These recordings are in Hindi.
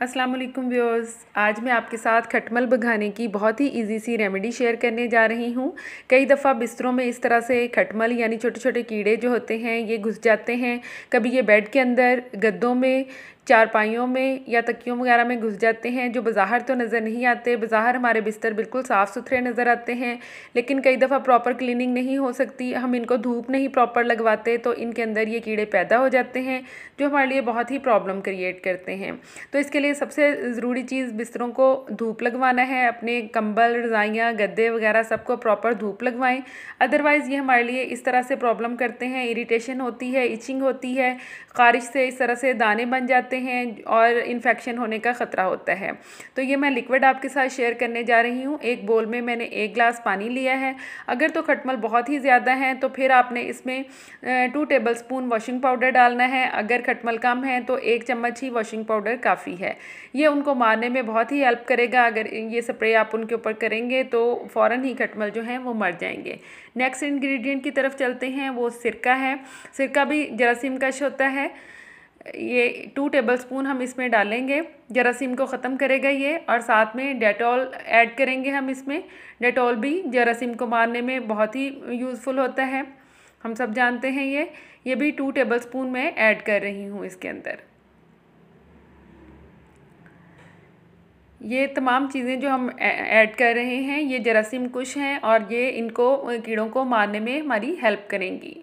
असलम व्यवर्स आज मैं आपके साथ खटमल भगाने की बहुत ही इजी सी रेमेडी शेयर करने जा रही हूँ कई दफ़ा बिस्तरों में इस तरह से खटमल यानी छोटे छोटे कीड़े जो होते हैं ये घुस जाते हैं कभी ये बेड के अंदर गद्दों में चारपाइयों में या तकियों वगैरह में घुस जाते हैं जो बाहर तो नज़र नहीं आते बाहर हमारे बिस्तर बिल्कुल साफ़ सुथरे नज़र आते हैं लेकिन कई दफ़ा प्रॉपर क्लीनिंग नहीं हो सकती हम इनको धूप नहीं प्रॉपर लगवाते तो इनके अंदर ये कीड़े पैदा हो जाते हैं जो हमारे लिए बहुत ही प्रॉब्लम क्रिएट करते हैं तो इसके लिए सबसे ज़रूरी चीज़ बिस्तरों को धूप लगवाना है अपने कंबल रज़ाइयाँ गद्दे वगैरह सबको प्रॉपर धूप लगवाएँ अदरवाइज़ ये हमारे लिए इस तरह से प्रॉब्लम करते हैं इरीटेशन होती है इचिंग होती है खारिश से इस तरह से दाने बन जाते सकते हैं और इन्फेक्शन होने का ख़तरा होता है तो ये मैं लिक्विड आपके साथ शेयर करने जा रही हूँ एक बोल में मैंने एक ग्लास पानी लिया है अगर तो खटमल बहुत ही ज़्यादा है तो फिर आपने इसमें two tablespoon washing powder डालना है अगर खटमल कम है तो एक चम्मच ही वॉशिंग पाउडर काफ़ी है ये उनको मारने में बहुत ही हेल्प करेगा अगर ये स्प्रे आप उनके ऊपर करेंगे तो फ़ौर ही खटमल जो हैं वो मर जाएंगे नेक्स्ट इंग्रेडिएंट की तरफ चलते हैं वो सिरका है सिरका भी जरासीम कश होता है ये टू टेबलस्पून हम इसमें डालेंगे जरासीम को ख़त्म करेगा ये और साथ में डेटॉल ऐड करेंगे हम इसमें डेटॉल भी जरासीम को मारने में बहुत ही यूज़फुल होता है हम सब जानते हैं ये ये भी टू टेबलस्पून मैं ऐड कर रही हूँ इसके अंदर ये तमाम चीज़ें जो हम ऐड कर रहे हैं ये जरासीम कुश हैं और ये इनको कीड़ों को मारने में हमारी हेल्प करेंगी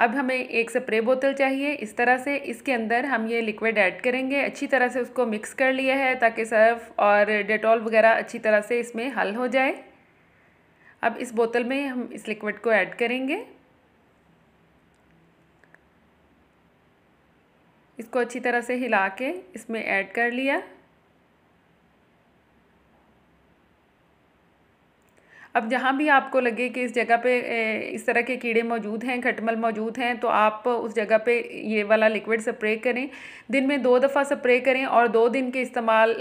अब हमें एक स्प्रे बोतल चाहिए इस तरह से इसके अंदर हम ये लिक्विड ऐड करेंगे अच्छी तरह से उसको मिक्स कर लिया है ताकि सर्फ और डेटॉल वगैरह अच्छी तरह से इसमें हल हो जाए अब इस बोतल में हम इस लिक्विड को ऐड करेंगे इसको अच्छी तरह से हिला के इसमें ऐड कर लिया अब जहाँ भी आपको लगे कि इस जगह पे इस तरह के कीड़े मौजूद हैं खटमल मौजूद हैं तो आप उस जगह पे ये वाला लिक्विड स्प्रे करें दिन में दो दफ़ा स्प्रे करें और दो दिन के इस्तेमाल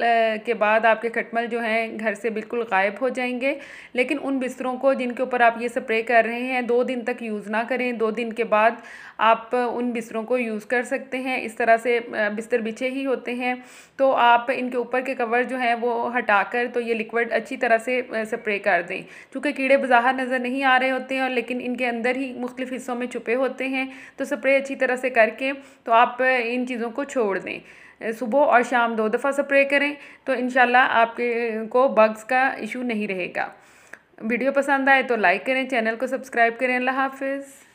के बाद आपके खटमल जो हैं घर से बिल्कुल गायब हो जाएंगे लेकिन उन बिस्तरों को जिनके ऊपर आप ये स्प्रे कर रहे हैं दो दिन तक यूज़ ना करें दो दिन के बाद आप उन बिस्तरों को यूज़ कर सकते हैं इस तरह से बिस्तर बिछे ही होते हैं तो आप इनके ऊपर के कवर जो हैं वो हटा तो ये लिक्विड अच्छी तरह से स्प्रे कर दें चूँकि कीड़े बाहर नज़र नहीं आ रहे होते हैं और लेकिन इनके अंदर ही मुख्तफ हिस्सों में छुपे होते हैं तो स्प्रे अच्छी तरह से करके तो आप इन चीज़ों को छोड़ दें सुबह और शाम दो दफ़ा स्प्रे करें तो इन आपके को बग्स का इशू नहीं रहेगा वीडियो पसंद आए तो लाइक करें चैनल को सब्सक्राइब करें अल्लाह हाफिज़